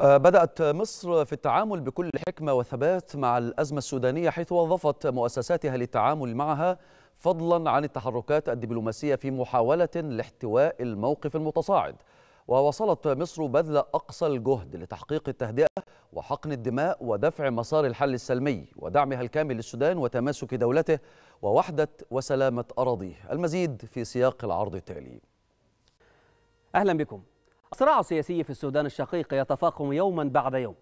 آه، بدأت مصر في التعامل بكل حكمة وثبات مع الأزمة السودانية حيث وظفت مؤسساتها للتعامل معها فضلا عن التحركات الدبلوماسية في محاولة لاحتواء الموقف المتصاعد ووصلت مصر بذل أقصى الجهد لتحقيق التهدئة وحقن الدماء ودفع مسار الحل السلمي ودعمها الكامل للسودان وتماسك دولته ووحدة وسلامة أراضيه المزيد في سياق العرض التالي أهلا بكم الصراع السياسي في السودان الشقيق يتفاقم يوما بعد يوم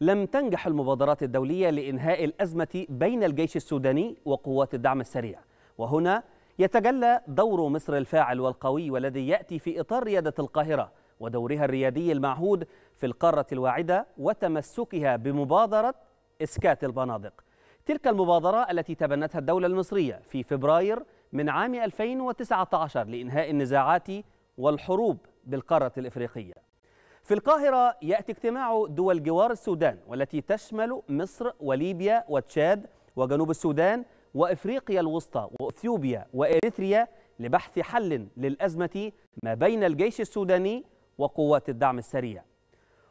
لم تنجح المبادرات الدولية لإنهاء الأزمة بين الجيش السوداني وقوات الدعم السريع وهنا يتجلى دور مصر الفاعل والقوي والذي يأتي في إطار ريادة القاهرة ودورها الريادي المعهود في القارة الواعدة وتمسكها بمبادرة إسكات البنادق تلك المبادرة التي تبنتها الدولة المصرية في فبراير من عام 2019 لإنهاء النزاعات والحروب بالقارة الإفريقية في القاهرة يأتي اجتماع دول جوار السودان والتي تشمل مصر وليبيا وتشاد وجنوب السودان وإفريقيا الوسطى وأثيوبيا وإريتريا لبحث حل للأزمة ما بين الجيش السوداني وقوات الدعم السريع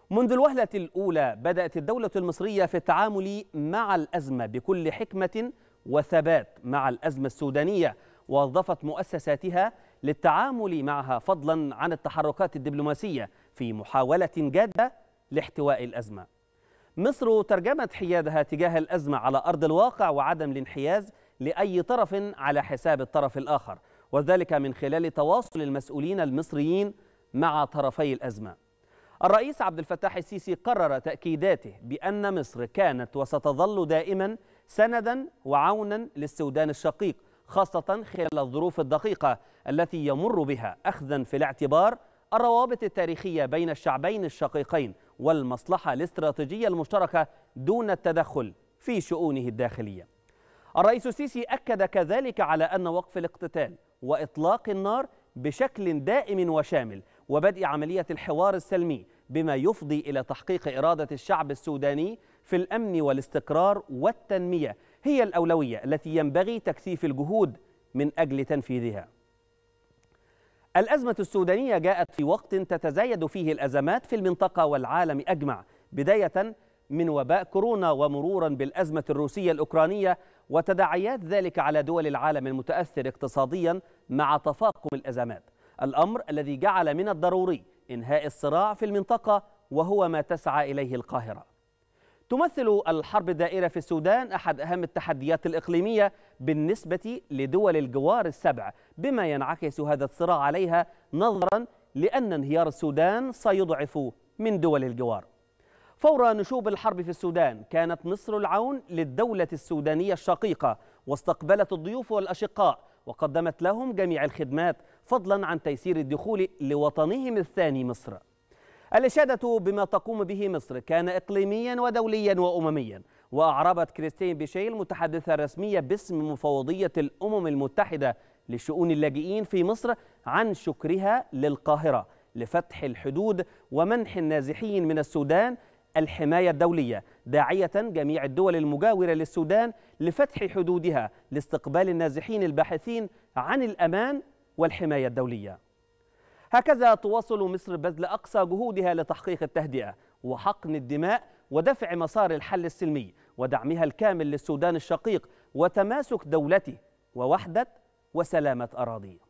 منذ الوهلة الأولى بدأت الدولة المصرية في التعامل مع الأزمة بكل حكمة وثبات مع الأزمة السودانية وظفت مؤسساتها للتعامل معها فضلا عن التحركات الدبلوماسية في محاولة جادة لاحتواء الأزمة مصر ترجمت حيادها تجاه الأزمة على أرض الواقع وعدم الانحياز لأي طرف على حساب الطرف الآخر وذلك من خلال تواصل المسؤولين المصريين مع طرفي الأزمة الرئيس عبد الفتاح السيسي قرر تأكيداته بأن مصر كانت وستظل دائما سندا وعونا للسودان الشقيق خاصة خلال الظروف الدقيقة التي يمر بها أخذا في الاعتبار الروابط التاريخية بين الشعبين الشقيقين والمصلحة الاستراتيجية المشتركة دون التدخل في شؤونه الداخلية الرئيس السيسي أكد كذلك على أن وقف الاقتتال وإطلاق النار بشكل دائم وشامل وبدء عملية الحوار السلمي بما يفضي إلى تحقيق إرادة الشعب السوداني في الأمن والاستقرار والتنمية هي الأولوية التي ينبغي تكثيف الجهود من أجل تنفيذها الأزمة السودانية جاءت في وقت تتزايد فيه الأزمات في المنطقة والعالم أجمع بداية من وباء كورونا ومرورا بالأزمة الروسية الأوكرانية وتداعيات ذلك على دول العالم المتأثر اقتصاديا مع تفاقم الأزمات الأمر الذي جعل من الضروري إنهاء الصراع في المنطقة وهو ما تسعى إليه القاهرة تمثل الحرب الدائرة في السودان أحد أهم التحديات الإقليمية بالنسبة لدول الجوار السبع بما ينعكس هذا الصراع عليها نظرا لأن انهيار السودان سيضعف من دول الجوار فور نشوب الحرب في السودان كانت مصر العون للدولة السودانية الشقيقة واستقبلت الضيوف والأشقاء وقدمت لهم جميع الخدمات فضلا عن تيسير الدخول لوطنهم الثاني مصر الإشادة بما تقوم به مصر كان إقليميا ودوليا وأمميا وأعربت كريستين بيشيل المتحدثة الرسمية باسم مفوضية الأمم المتحدة لشؤون اللاجئين في مصر عن شكرها للقاهرة لفتح الحدود ومنح النازحين من السودان الحماية الدولية داعية جميع الدول المجاورة للسودان لفتح حدودها لاستقبال النازحين الباحثين عن الأمان والحماية الدولية هكذا تواصل مصر بذل أقصى جهودها لتحقيق التهدئة وحقن الدماء ودفع مسار الحل السلمي ودعمها الكامل للسودان الشقيق وتماسك دولته ووحدة وسلامة أراضيه